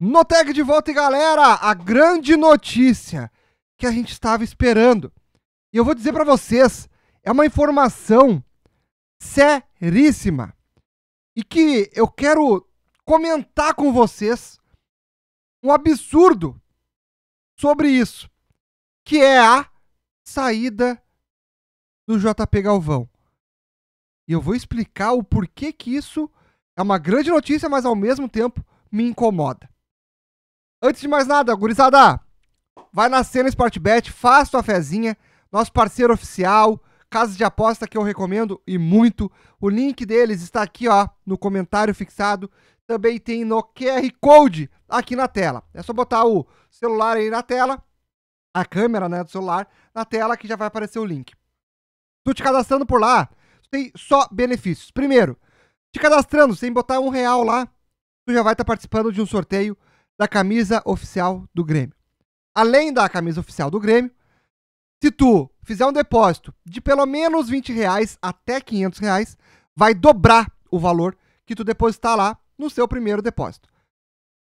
No tag de volta, e galera, a grande notícia que a gente estava esperando. E eu vou dizer para vocês, é uma informação seríssima e que eu quero comentar com vocês um absurdo sobre isso, que é a saída do JP Galvão. E eu vou explicar o porquê que isso é uma grande notícia, mas ao mesmo tempo me incomoda. Antes de mais nada, gurizada, vai na cena Sportbet, faz tua fezinha, nosso parceiro oficial, casa de aposta que eu recomendo e muito. O link deles está aqui, ó, no comentário fixado. Também tem no QR Code aqui na tela. É só botar o celular aí na tela, a câmera, né, do celular, na tela que já vai aparecer o link. Tu te cadastrando por lá, tem só benefícios. Primeiro, te cadastrando, sem botar um real lá, tu já vai estar tá participando de um sorteio da camisa oficial do Grêmio. Além da camisa oficial do Grêmio, se tu fizer um depósito de pelo menos 20 reais até 500 reais, vai dobrar o valor que tu depositar lá no seu primeiro depósito.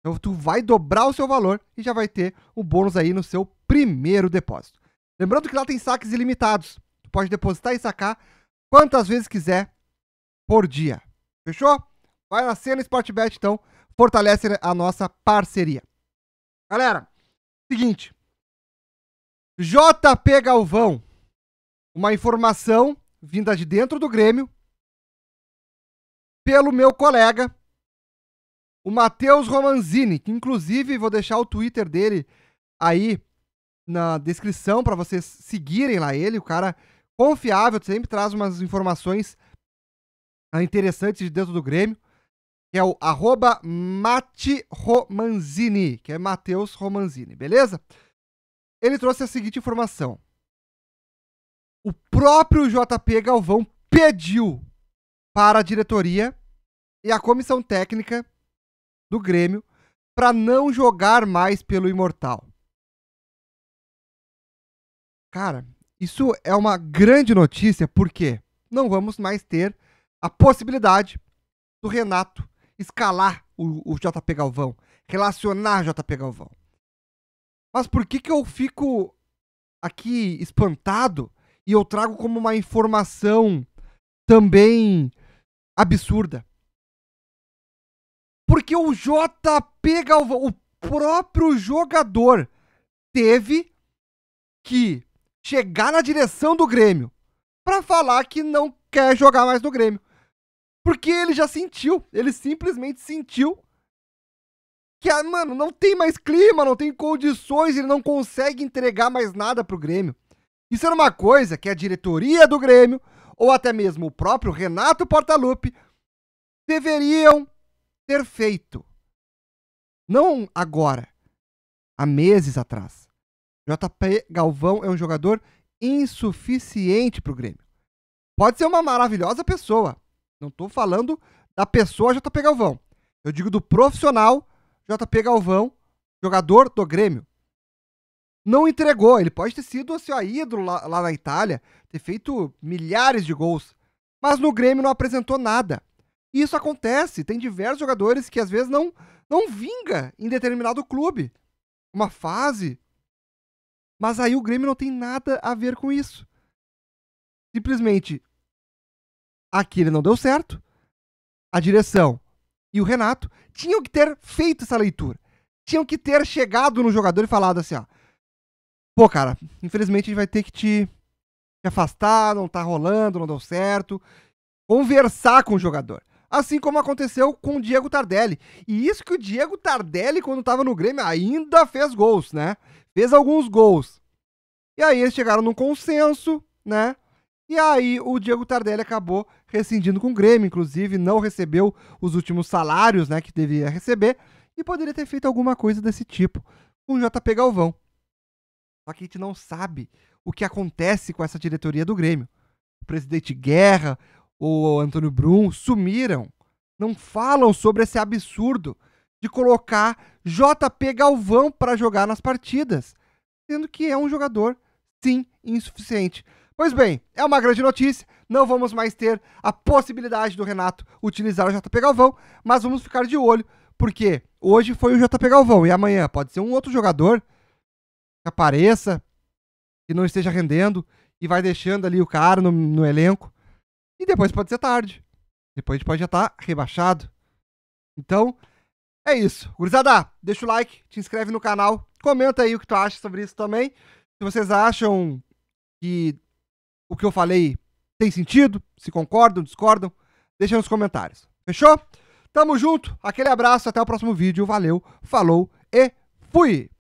Então tu vai dobrar o seu valor e já vai ter o bônus aí no seu primeiro depósito. Lembrando que lá tem saques ilimitados. Tu pode depositar e sacar quantas vezes quiser por dia. Fechou? Vai na cena Sportbet então fortalece a nossa parceria. Galera, seguinte. JP Galvão, uma informação vinda de dentro do Grêmio, pelo meu colega, o Matheus Romanzini, que inclusive vou deixar o Twitter dele aí na descrição para vocês seguirem lá ele, o cara confiável, sempre traz umas informações interessantes de dentro do Grêmio que é o arroba Mati Romanzini, que é Matheus Romanzini, beleza? Ele trouxe a seguinte informação. O próprio JP Galvão pediu para a diretoria e a comissão técnica do Grêmio para não jogar mais pelo Imortal. Cara, isso é uma grande notícia porque não vamos mais ter a possibilidade do Renato escalar o, o JP Galvão, relacionar JP Galvão. Mas por que, que eu fico aqui espantado e eu trago como uma informação também absurda? Porque o JP Galvão, o próprio jogador, teve que chegar na direção do Grêmio para falar que não quer jogar mais no Grêmio. Porque ele já sentiu, ele simplesmente sentiu que, ah, mano, não tem mais clima, não tem condições, ele não consegue entregar mais nada pro Grêmio. Isso era uma coisa que a diretoria do Grêmio, ou até mesmo o próprio Renato Portaluppi, deveriam ter feito. Não agora, há meses atrás. JP Galvão é um jogador insuficiente para o Grêmio. Pode ser uma maravilhosa pessoa, não estou falando da pessoa JP Galvão. Eu digo do profissional JP Galvão, jogador do Grêmio. Não entregou. Ele pode ter sido assim, ó, ídolo lá, lá na Itália, ter feito milhares de gols. Mas no Grêmio não apresentou nada. E isso acontece. Tem diversos jogadores que às vezes não, não vinga em determinado clube. Uma fase. Mas aí o Grêmio não tem nada a ver com isso. Simplesmente Aqui ele não deu certo. A direção e o Renato tinham que ter feito essa leitura. Tinham que ter chegado no jogador e falado assim, ó. Pô, cara, infelizmente a gente vai ter que te, te afastar, não tá rolando, não deu certo. Conversar com o jogador. Assim como aconteceu com o Diego Tardelli. E isso que o Diego Tardelli, quando tava no Grêmio, ainda fez gols, né? Fez alguns gols. E aí eles chegaram num consenso, né? E aí o Diego Tardelli acabou rescindindo com o Grêmio, inclusive não recebeu os últimos salários né, que devia receber e poderia ter feito alguma coisa desse tipo com o JP Galvão. Só que a gente não sabe o que acontece com essa diretoria do Grêmio. O presidente Guerra, o Antônio Brum sumiram. Não falam sobre esse absurdo de colocar JP Galvão para jogar nas partidas, sendo que é um jogador, sim, insuficiente. Pois bem, é uma grande notícia. Não vamos mais ter a possibilidade do Renato utilizar o JP Galvão, mas vamos ficar de olho, porque hoje foi o JP Galvão e amanhã pode ser um outro jogador que apareça, que não esteja rendendo e vai deixando ali o cara no, no elenco. E depois pode ser tarde. Depois a gente pode já estar tá rebaixado. Então, é isso. Gurizada, deixa o like, te inscreve no canal, comenta aí o que tu acha sobre isso também. Se vocês acham que o que eu falei tem sentido? Se concordam, discordam? Deixa nos comentários. Fechou? Tamo junto, aquele abraço, até o próximo vídeo. Valeu, falou e fui!